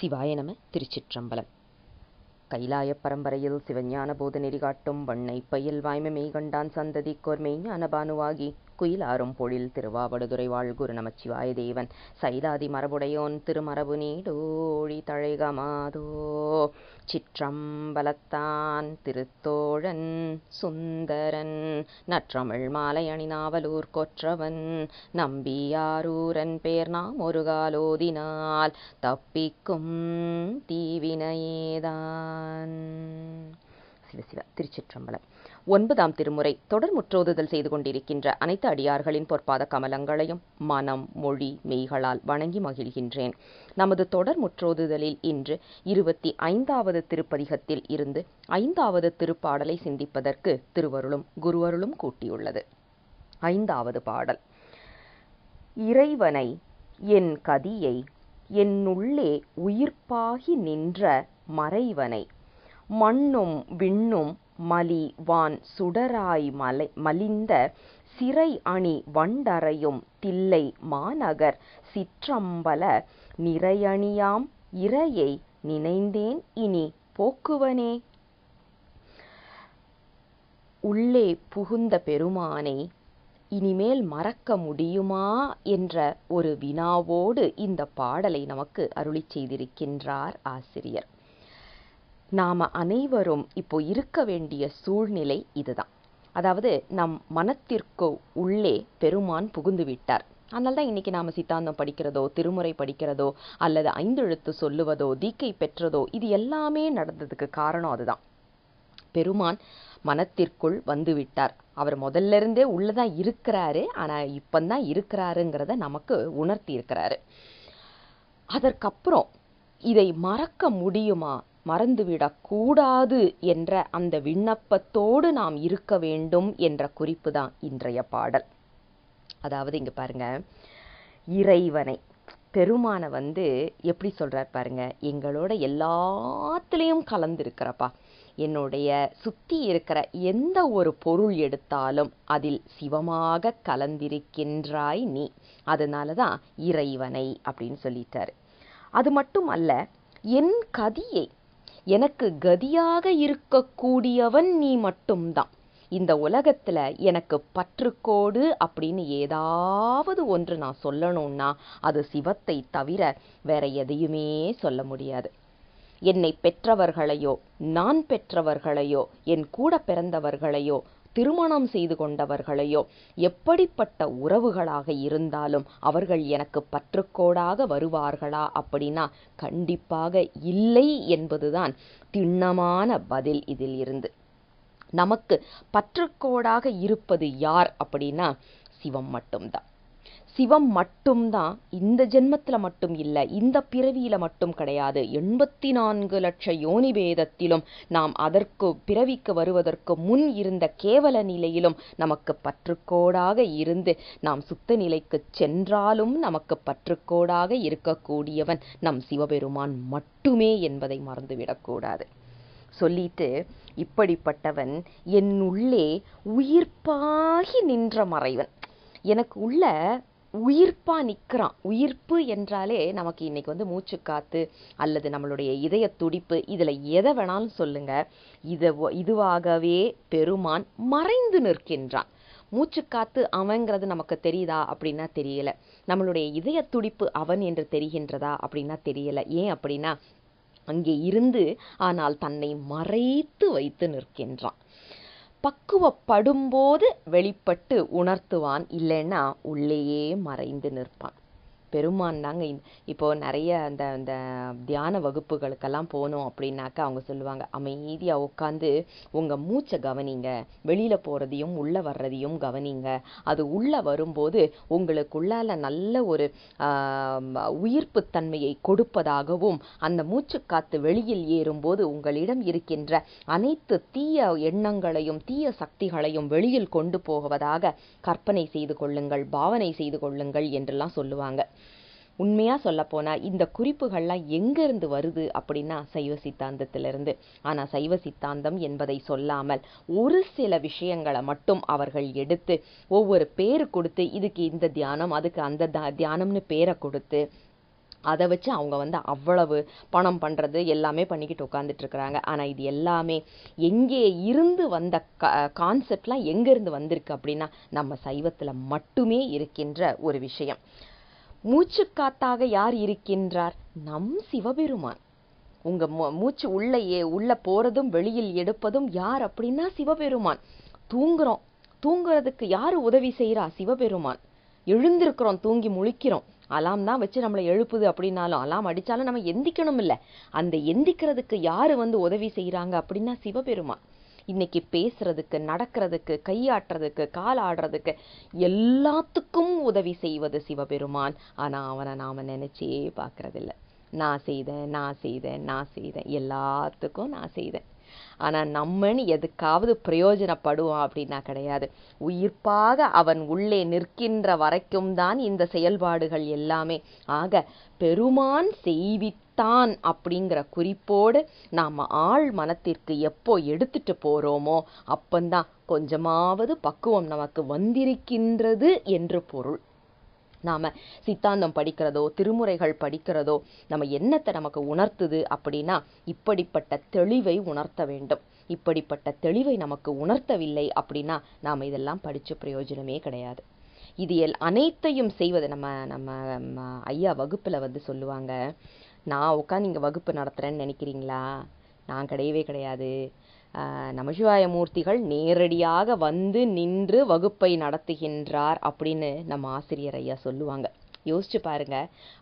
சிவாய நம திருச்சிற்றம்பலம் கைலாய பரம்பரையில் சிவஞான போத நெறி காட்டும் வண்ணை பயில் வாய்மை மெய்கண்டான் சந்ததி மெய்ஞான ஞானபானுவாகி குயில் ஆறும் அரும்பொழில் திருவாவடுதுறை வாழ்குரு நமச்சிவாய தேவன் சைதாதி மரபுடையோன் திருமரபு நீடோழி தழைகமாதோ சிற்றம்பலத்தான் திருத்தோழன் சுந்தரன் நற்றமிழ் மாலை அணினாவலூர் கொற்றவன் நம்பியாரூரன் பேர் நாம் ஒரு காலோதினால் தப்பிக்கும் தீவினையேதான் சிவ சிவ திருச்சிற்றம்பலம் ஒன்பதாம் திருமுறை தொடர் முற்றோதுதல் செய்து கொண்டிருக்கின்ற அனைத்து அடியார்களின் பொற்பாத கமலங்களையும் மனம் மொழி மெய்களால் வணங்கி மகிழ்கின்றேன் நமது தொடர் முற்றோதுதலில் இன்று இருபத்தி ஐந்தாவது திருப்பதிகத்தில் இருந்து ஐந்தாவது திருப்பாடலை சிந்திப்பதற்கு திருவருளும் குருவருளும் கூட்டியுள்ளது ஐந்தாவது பாடல் இறைவனை என் கதியை என்னுள்ளே உயிர்ப்பாகி நின்ற மறைவனை மண்ணும் விண்ணும் மலி வான் சுடராய் மலை மலிந்த சிறை அணி வண்டறையும் தில்லை மாநகர் சிற்றம்பல நிறையணியாம் இறையை நினைந்தேன் இனி போக்குவனே உள்ளே புகுந்த பெருமானை இனிமேல் மறக்க முடியுமா என்ற ஒரு வினாவோடு இந்த பாடலை நமக்கு அருளி செய்திருக்கின்றார் ஆசிரியர் நாம் அனைவரும் இப்போ இருக்க வேண்டிய சூழ்நிலை இதுதான் அதாவது நம் மனத்திற்கு உள்ளே பெருமான் புகுந்து விட்டார் அதனால தான் இன்றைக்கி நாம் சித்தாந்தம் படிக்கிறதோ திருமுறை படிக்கிறதோ அல்லது ஐந்தெழுத்து சொல்லுவதோ தீக்கை பெற்றதோ இது எல்லாமே நடந்ததுக்கு காரணம் அதுதான் பெருமான் மனத்திற்குள் வந்துவிட்டார் அவர் முதல்ல இருந்தே உள்ளதான் இருக்கிறாரு ஆனால் இப்பந்தான் இருக்கிறாருங்கிறத நமக்கு உணர்த்தி இருக்கிறாரு அதற்கப்புறம் இதை மறக்க முடியுமா மறந்துவிடக்கூடாது என்ற அந்த விண்ணப்பத்தோடு நாம் இருக்க வேண்டும் என்ற குறிப்பு தான் இன்றைய பாடல் அதாவது இங்கே பாருங்க இறைவனை பெருமானை வந்து எப்படி சொல்கிறார் பாருங்க எங்களோட எல்லாத்துலேயும் கலந்துருக்கிறப்பா என்னுடைய சுற்றி இருக்கிற எந்த ஒரு பொருள் எடுத்தாலும் அதில் சிவமாக கலந்திருக்கின்றாய் நீ அதனால தான் இறைவனை அப்படின்னு சொல்லிட்டாரு அது மட்டும் அல்ல என் கதியை எனக்கு கதியாக இருக்கக்கூடியவன் நீ மட்டும்தான் இந்த உலகத்தில் எனக்கு பற்றுக்கோடு அப்படின்னு ஏதாவது ஒன்று நான் சொல்லணும்னா அது சிவத்தை தவிர வேற எதையுமே சொல்ல முடியாது என்னை பெற்றவர்களையோ நான் பெற்றவர்களையோ என் கூட பிறந்தவர்களையோ திருமணம் செய்து கொண்டவர்களையோ எப்படிப்பட்ட உறவுகளாக இருந்தாலும் அவர்கள் எனக்கு பற்றுக்கோடாக வருவார்களா அப்படின்னா கண்டிப்பாக இல்லை என்பதுதான் திண்ணமான பதில் இதில் இருந்து நமக்கு பற்றுக்கோடாக இருப்பது யார் அப்படின்னா சிவம் மட்டும்தான் சிவம் மட்டும்தான் இந்த ஜென்மத்தில் மட்டும் இல்லை இந்த பிறவியில் மட்டும் கிடையாது எண்பத்தி நான்கு லட்ச யோனி பேதத்திலும் நாம் அதற்கு பிறவிக்கு வருவதற்கு முன் இருந்த கேவல நிலையிலும் நமக்கு பற்றுக்கோடாக இருந்து நாம் சுத்த நிலைக்கு சென்றாலும் நமக்கு பற்றுக்கோடாக இருக்கக்கூடியவன் நம் சிவபெருமான் மட்டுமே என்பதை மறந்துவிடக்கூடாது சொல்லிட்டு இப்படிப்பட்டவன் என் உள்ளே உயிர்ப்பாகி நின்ற மறைவன் எனக்கு உள்ள உயிர்ப்பாக நிற்கிறான் உயிர்ப்பு என்றாலே நமக்கு இன்றைக்கி வந்து காத்து அல்லது நம்மளுடைய இதய துடிப்பு இதில் எதை வேணாலும் சொல்லுங்கள் இதை இதுவாகவே பெருமான் மறைந்து நிற்கின்றான் மூச்சுக்காத்து அவங்கிறது நமக்கு தெரியுதா அப்படின்னா தெரியல நம்மளுடைய இதய துடிப்பு அவன் என்று தெரிகின்றதா அப்படின்னா தெரியல ஏன் அப்படின்னா அங்கே இருந்து ஆனால் தன்னை மறைத்து வைத்து நிற்கின்றான் பக்குவப்படும் போது வெளிப்பட்டு உணர்த்துவான் இல்லைன்னா உள்ளேயே மறைந்து நிற்பான் பெருமான் தாங்க இப்போது நிறைய அந்த அந்த தியான வகுப்புகளுக்கெல்லாம் போனோம் அப்படின்னாக்கா அவங்க சொல்லுவாங்க அமைதியாக உட்காந்து உங்கள் மூச்சை கவனிங்க வெளியில் போகிறதையும் உள்ளே வர்றதையும் கவனிங்க அது உள்ளே வரும்போது உங்களுக்குள்ளால் நல்ல ஒரு உயிர்ப்புத்தன்மையை கொடுப்பதாகவும் அந்த மூச்சுக்காத்து வெளியில் ஏறும்போது உங்களிடம் இருக்கின்ற அனைத்து தீய எண்ணங்களையும் தீய சக்திகளையும் வெளியில் கொண்டு போவதாக கற்பனை செய்து கொள்ளுங்கள் பாவனை செய்து கொள்ளுங்கள் என்றெல்லாம் சொல்லுவாங்க உண்மையாக போனால் இந்த குறிப்புகள்லாம் எங்கேருந்து வருது அப்படின்னா சைவ சித்தாந்தத்திலிருந்து ஆனால் சைவ சித்தாந்தம் என்பதை சொல்லாமல் ஒரு சில விஷயங்களை மட்டும் அவர்கள் எடுத்து ஒவ்வொரு பேர் கொடுத்து இதுக்கு இந்த தியானம் அதுக்கு அந்த தியானம்னு பேரை கொடுத்து அதை வச்சு அவங்க வந்து அவ்வளவு பணம் பண்ணுறது எல்லாமே பண்ணிக்கிட்டு இருக்கிறாங்க ஆனால் இது எல்லாமே எங்கே இருந்து வந்த க கான்செப்ட்லாம் எங்கேருந்து வந்திருக்கு அப்படின்னா நம்ம சைவத்தில் மட்டுமே இருக்கின்ற ஒரு விஷயம் மூச்சுக்காத்தாக யார் இருக்கின்றார் நம் சிவபெருமான் உங்க மூச்சு உள்ள உள்ள போறதும் வெளியில் எடுப்பதும் யார் அப்படின்னா சிவபெருமான் தூங்குறோம் தூங்குறதுக்கு யார் உதவி செய்கிறா சிவபெருமான் எழுந்திருக்கிறோம் தூங்கி முழிக்கிறோம் அலாம் தான் வச்சு நம்மளை எழுப்புது அப்படின்னாலும் அலாம் அடித்தாலும் நம்ம எந்திக்கணும் இல்லை அந்த எந்திக்கிறதுக்கு யார் வந்து உதவி செய்கிறாங்க அப்படின்னா சிவபெருமான் இன்னைக்கு பேசுறதுக்கு நடக்கிறதுக்கு கையாட்டுறதுக்கு கால் ஆடுறதுக்கு எல்லாத்துக்கும் உதவி செய்வது சிவபெருமான் ஆனால் அவனை நாம் நினச்சே பார்க்குறதில்ல நான் செய்தேன் நான் செய்தேன் நான் செய்தேன் எல்லாத்துக்கும் நான் செய்தேன் ஆனால் நம்மன்னு எதுக்காவது பிரயோஜனப்படுவோம் அப்படின்னா கிடையாது உயிர்ப்பாக அவன் உள்ளே நிற்கின்ற வரைக்கும் தான் இந்த செயல்பாடுகள் எல்லாமே ஆக பெருமான் செய்வித்த தான் அப்படிங்கிற குறிப்போடு நாம் ஆள் மனத்திற்கு எப்போ எடுத்துகிட்டு போகிறோமோ அப்பந்தான் கொஞ்சமாவது பக்குவம் நமக்கு வந்திருக்கின்றது என்று பொருள் நாம் சித்தாந்தம் படிக்கிறதோ திருமுறைகள் படிக்கிறதோ நம்ம என்னத்தை நமக்கு உணர்த்துது அப்படின்னா இப்படிப்பட்ட தெளிவை உணர்த்த வேண்டும் இப்படிப்பட்ட தெளிவை நமக்கு உணர்த்தவில்லை அப்படின்னா நாம் இதெல்லாம் படித்து பிரயோஜனமே கிடையாது இது எல் அனைத்தையும் செய்வது நம்ம நம்ம ஐயா வகுப்பில் வந்து சொல்லுவாங்க நான் உட்காந்து இங்கே வகுப்பு நடத்துகிறேன்னு நினைக்கிறீங்களா நான் கிடையவே கிடையாது நமசிவாய மூர்த்திகள் நேரடியாக வந்து நின்று வகுப்பை நடத்துகின்றார் அப்படின்னு நம்ம ஆசிரியர் ஐயா சொல்லுவாங்க யோசிச்சு பாருங்க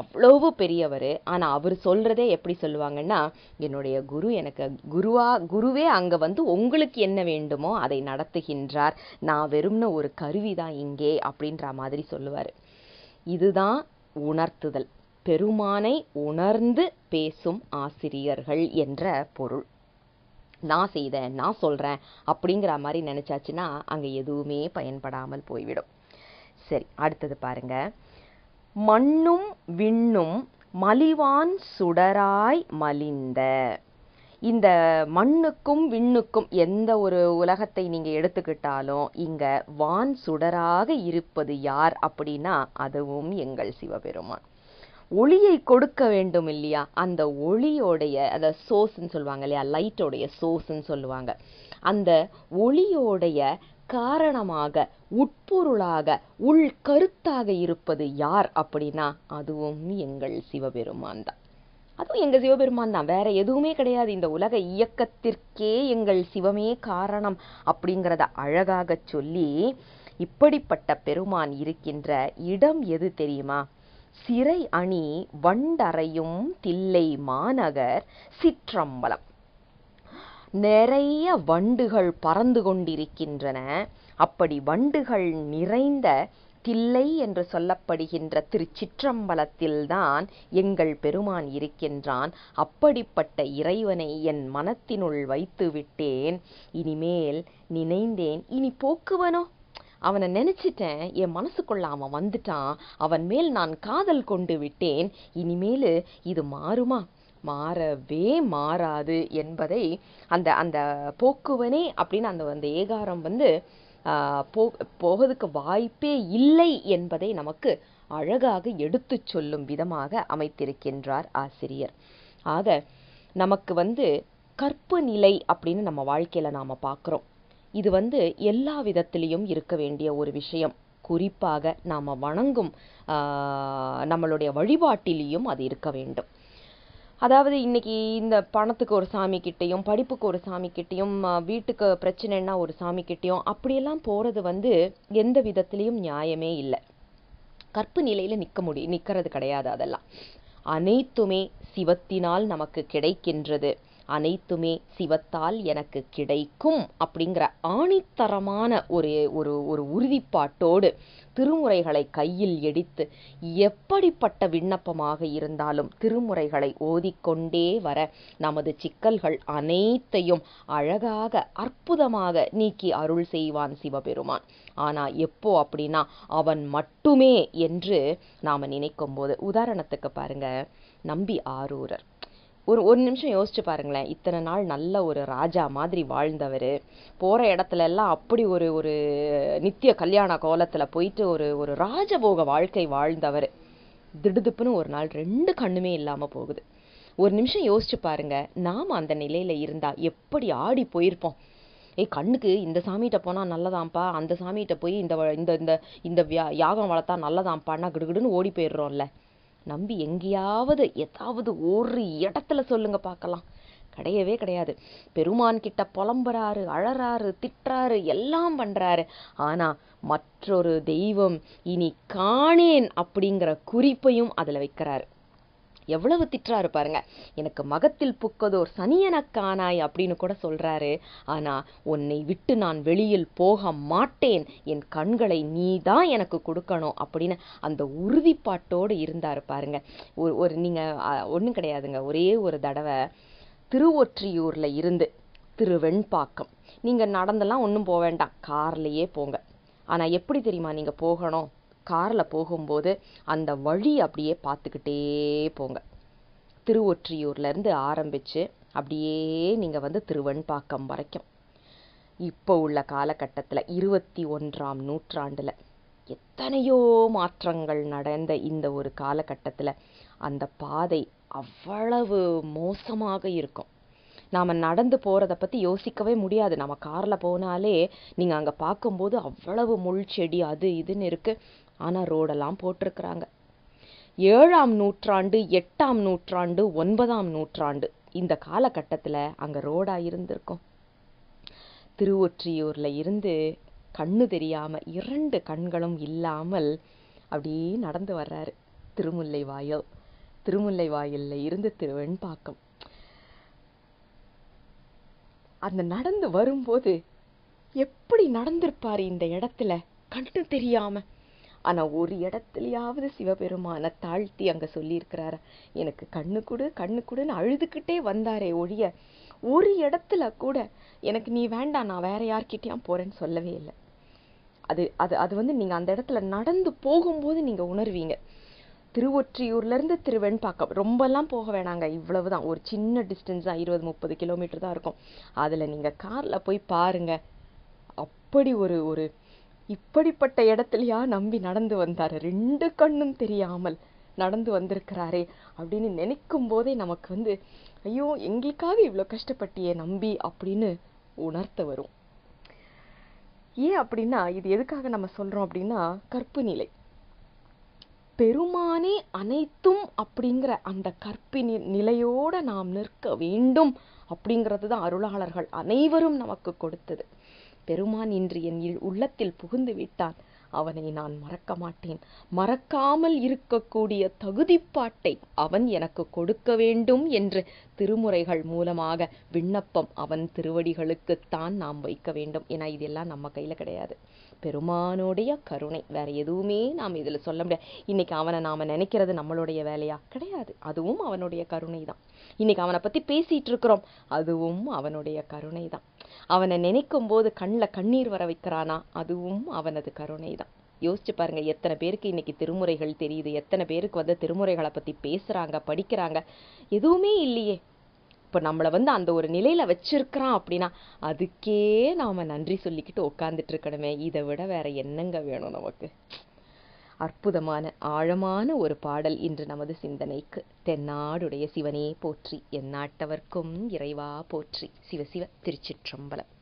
அவ்வளவு பெரியவர் ஆனால் அவர் சொல்கிறதே எப்படி சொல்லுவாங்கன்னா என்னுடைய குரு எனக்கு குருவா குருவே அங்கே வந்து உங்களுக்கு என்ன வேண்டுமோ அதை நடத்துகின்றார் நான் வெறும்னு ஒரு கருவி தான் இங்கே அப்படின்ற மாதிரி சொல்லுவார் இதுதான் உணர்த்துதல் பெருமானை உணர்ந்து பேசும் ஆசிரியர்கள் என்ற பொருள் நான் செய்தேன் நான் சொல்கிறேன் அப்படிங்கிற மாதிரி நினச்சாச்சுன்னா அங்கே எதுவுமே பயன்படாமல் போய்விடும் சரி அடுத்தது பாருங்க மண்ணும் விண்ணும் மலிவான் சுடராய் மலிந்த இந்த மண்ணுக்கும் விண்ணுக்கும் எந்த ஒரு உலகத்தை நீங்கள் எடுத்துக்கிட்டாலும் இங்கே வான் சுடராக இருப்பது யார் அப்படின்னா அதுவும் எங்கள் சிவபெருமான் ஒளியை கொடுக்க வேண்டும் இல்லையா அந்த ஒளியோடைய அதை சோர்ஸ்ன்னு சொல்லுவாங்க இல்லையா லைட்டோடைய சோர்ஸ்ன்னு சொல்லுவாங்க அந்த ஒளியோடைய காரணமாக உட்பொருளாக உள் கருத்தாக இருப்பது யார் அப்படின்னா அதுவும் எங்கள் சிவபெருமான் தான் அதுவும் எங்கள் சிவபெருமான் தான் வேற எதுவுமே கிடையாது இந்த உலக இயக்கத்திற்கே எங்கள் சிவமே காரணம் அப்படிங்கிறத அழகாக சொல்லி இப்படிப்பட்ட பெருமான் இருக்கின்ற இடம் எது தெரியுமா சிறை அணி வண்டறையும் தில்லை மாநகர் சிற்றம்பலம் நிறைய வண்டுகள் பறந்து கொண்டிருக்கின்றன அப்படி வண்டுகள் நிறைந்த தில்லை என்று சொல்லப்படுகின்ற திருச்சிற்றம்பலத்தில்தான் எங்கள் பெருமான் இருக்கின்றான் அப்படிப்பட்ட இறைவனை என் மனத்தினுள் வைத்து விட்டேன் இனிமேல் நினைந்தேன் இனி போக்குவனோ அவனை நினச்சிட்டேன் என் மனசுக்குள்ள அவன் வந்துட்டான் அவன் மேல் நான் காதல் கொண்டு விட்டேன் இனிமேல் இது மாறுமா மாறவே மாறாது என்பதை அந்த அந்த போக்குவனே அப்படின்னு அந்த அந்த ஏகாரம் வந்து போ போகிறதுக்கு வாய்ப்பே இல்லை என்பதை நமக்கு அழகாக எடுத்து சொல்லும் விதமாக அமைத்திருக்கின்றார் ஆசிரியர் ஆக நமக்கு வந்து கற்பு நிலை அப்படின்னு நம்ம வாழ்க்கையில் நாம் பார்க்குறோம் இது வந்து எல்லா விதத்திலையும் இருக்க வேண்டிய ஒரு விஷயம் குறிப்பாக நாம் வணங்கும் நம்மளுடைய வழிபாட்டிலையும் அது இருக்க வேண்டும் அதாவது இன்றைக்கி இந்த பணத்துக்கு ஒரு சாமிக்கிட்டேயும் படிப்புக்கு ஒரு சாமிக்கிட்டேயும் வீட்டுக்கு பிரச்சனைன்னா ஒரு சாமிக்கிட்டேயும் அப்படியெல்லாம் போகிறது வந்து எந்த விதத்துலேயும் நியாயமே இல்லை கற்பு நிலையில் நிற்க முடியும் நிற்கிறது கிடையாது அதெல்லாம் அனைத்துமே சிவத்தினால் நமக்கு கிடைக்கின்றது அனைத்துமே சிவத்தால் எனக்கு கிடைக்கும் அப்படிங்கிற ஆணித்தரமான ஒரு ஒரு ஒரு உறுதிப்பாட்டோடு திருமுறைகளை கையில் எடுத்து எப்படிப்பட்ட விண்ணப்பமாக இருந்தாலும் திருமுறைகளை ஓதிக்கொண்டே வர நமது சிக்கல்கள் அனைத்தையும் அழகாக அற்புதமாக நீக்கி அருள் செய்வான் சிவபெருமான் ஆனால் எப்போ அப்படின்னா அவன் மட்டுமே என்று நாம் நினைக்கும் போது உதாரணத்துக்கு பாருங்க நம்பி ஆரூரர் ஒரு ஒரு நிமிஷம் யோசிச்சு பாருங்களேன் இத்தனை நாள் நல்ல ஒரு ராஜா மாதிரி வாழ்ந்தவர் போகிற இடத்துல எல்லாம் அப்படி ஒரு ஒரு நித்திய கல்யாண கோலத்தில் போயிட்டு ஒரு ஒரு ராஜபோக வாழ்க்கை வாழ்ந்தவர் திடுதுப்புன்னு ஒரு நாள் ரெண்டு கண்ணுமே இல்லாமல் போகுது ஒரு நிமிஷம் யோசிச்சு பாருங்க நாம் அந்த நிலையில் இருந்தால் எப்படி ஆடி போயிருப்போம் ஏய் கண்ணுக்கு இந்த சாமிகிட்ட போனால் நல்லதாம்ப்பா அந்த சாமிகிட்ட போய் இந்த இந்த இந்த வியா யாகம் வளர்த்தா நல்லதாம்ப்பான்னா கிடுகிடுன்னு ஓடி போயிடுறோம்ல நம்பி எங்கேயாவது ஏதாவது ஒரு இடத்துல சொல்லுங்க பார்க்கலாம் கிடையவே கிடையாது பெருமான் கிட்ட புலம்புறாரு அழறாரு திட்டுறாரு எல்லாம் பண்றாரு ஆனா மற்றொரு தெய்வம் இனி காணேன் அப்படிங்கிற குறிப்பையும் அதுல வைக்கிறாரு எவ்வளவு திட்டுறாரு பாருங்க எனக்கு மகத்தில் புக்கதோர் சனியனக்கானாய் அப்படின்னு கூட சொல்றாரு ஆனா உன்னை விட்டு நான் வெளியில் போக மாட்டேன் என் கண்களை நீ தான் எனக்கு கொடுக்கணும் அப்படின்னு அந்த உறுதிப்பாட்டோடு இருந்தார் பாருங்க ஒரு ஒரு நீங்க ஒன்றும் கிடையாதுங்க ஒரே ஒரு தடவை திருவொற்றியூர்ல இருந்து திருவெண்பாக்கம் நீங்கள் நடந்தெல்லாம் ஒன்றும் போக வேண்டாம் கார்லேயே போங்க ஆனால் எப்படி தெரியுமா நீங்கள் போகணும் காரில் போகும்போது அந்த வழி அப்படியே பார்த்துக்கிட்டே போங்க திருவொற்றியூர்லேருந்து ஆரம்பித்து அப்படியே நீங்கள் வந்து திருவெண்பாக்கம் வரைக்கும் இப்போ உள்ள காலகட்டத்தில் இருபத்தி ஒன்றாம் நூற்றாண்டில் எத்தனையோ மாற்றங்கள் நடந்த இந்த ஒரு காலகட்டத்தில் அந்த பாதை அவ்வளவு மோசமாக இருக்கும் நாம் நடந்து போகிறத பற்றி யோசிக்கவே முடியாது நம்ம காரில் போனாலே நீங்கள் அங்கே பார்க்கும்போது அவ்வளவு முள் செடி அது இதுன்னு இருக்குது ஆனால் ரோடெல்லாம் போட்டிருக்கிறாங்க ஏழாம் நூற்றாண்டு எட்டாம் நூற்றாண்டு ஒன்பதாம் நூற்றாண்டு இந்த காலகட்டத்தில் அங்கே ரோடாக இருந்திருக்கும் திருவொற்றியூரில் இருந்து கண்ணு தெரியாமல் இரண்டு கண்களும் இல்லாமல் அப்படியே நடந்து வர்றாரு திருமுல்லை வாயில் திருமுல்லை வாயிலில் இருந்து திருவெண்பாக்கம் அந்த நடந்து வரும்போது எப்படி நடந்திருப்பார் இந்த இடத்துல கண்ணு தெரியாமல் ஆனால் ஒரு இடத்துலையாவது சிவபெருமானை தாழ்த்தி அங்கே சொல்லியிருக்கிறார எனக்கு கண்ணு கொடு கண்ணு கொடுன்னு அழுதுகிட்டே வந்தாரே ஒழிய ஒரு இடத்துல கூட எனக்கு நீ வேண்டாம் நான் வேற யார்கிட்டேயும் போகிறேன்னு சொல்லவே இல்லை அது அது அது வந்து நீங்கள் அந்த இடத்துல நடந்து போகும்போது நீங்கள் உணர்வீங்க திருவொற்றியூர்லேருந்து திருவெண்பாக்கம் ரொம்பலாம் போக வேணாங்க இவ்வளவு தான் ஒரு சின்ன டிஸ்டன்ஸ் தான் இருபது முப்பது கிலோமீட்டர் தான் இருக்கும் அதில் நீங்கள் காரில் போய் பாருங்கள் அப்படி ஒரு ஒரு இப்படிப்பட்ட இடத்துலையா நம்பி நடந்து வந்தார் ரெண்டு கண்ணும் தெரியாமல் நடந்து வந்திருக்கிறாரே அப்படின்னு நினைக்கும் போதே நமக்கு வந்து ஐயோ எங்களுக்காக இவ்வளோ கஷ்டப்பட்டியே நம்பி அப்படின்னு உணர்த்த வரும் ஏன் அப்படின்னா இது எதுக்காக நம்ம சொல்கிறோம் அப்படின்னா கற்பு நிலை பெருமானே அனைத்தும் அப்படிங்கிற அந்த கற்பி நிலையோடு நாம் நிற்க வேண்டும் அப்படிங்கிறது தான் அருளாளர்கள் அனைவரும் நமக்கு கொடுத்தது பெருமான் இன்று என் உள்ளத்தில் புகுந்து விட்டான் அவனை நான் மறக்க மாட்டேன் மறக்காமல் இருக்கக்கூடிய தகுதிப்பாட்டை அவன் எனக்கு கொடுக்க வேண்டும் என்று திருமுறைகள் மூலமாக விண்ணப்பம் அவன் திருவடிகளுக்குத்தான் நாம் வைக்க வேண்டும் ஏன்னா இதெல்லாம் நம்ம கையில் கிடையாது பெருமானுடைய கருணை வேற எதுவுமே நாம் இதில் சொல்ல முடியாது இன்னைக்கு அவனை நாம் நினைக்கிறது நம்மளுடைய வேலையா கிடையாது அதுவும் அவனுடைய கருணை தான் இன்னைக்கு அவனை பற்றி பேசிகிட்டு இருக்கிறோம் அதுவும் அவனுடைய கருணை தான் அவனை நினைக்கும் போது கண்ணில் கண்ணீர் வர வைக்கிறானா அதுவும் அவனது கருணை தான் யோசிச்சு பாருங்க எத்தனை பேருக்கு இன்னைக்கு திருமுறைகள் தெரியுது எத்தனை பேருக்கு வந்து திருமுறைகளை பற்றி பேசுறாங்க படிக்கிறாங்க எதுவுமே இல்லையே இப்போ நம்மளை வந்து அந்த ஒரு நிலையில் வச்சிருக்கிறான் அப்படின்னா அதுக்கே நாம நன்றி சொல்லிக்கிட்டு உட்காந்துட்டு இருக்கணுமே இதை விட வேற என்னங்க வேணும் நமக்கு அற்புதமான ஆழமான ஒரு பாடல் இன்று நமது சிந்தனைக்கு தென்னாடுடைய சிவனே போற்றி என் நாட்டவர்க்கும் இறைவா போற்றி சிவ சிவ திருச்சிற்றம்பலம்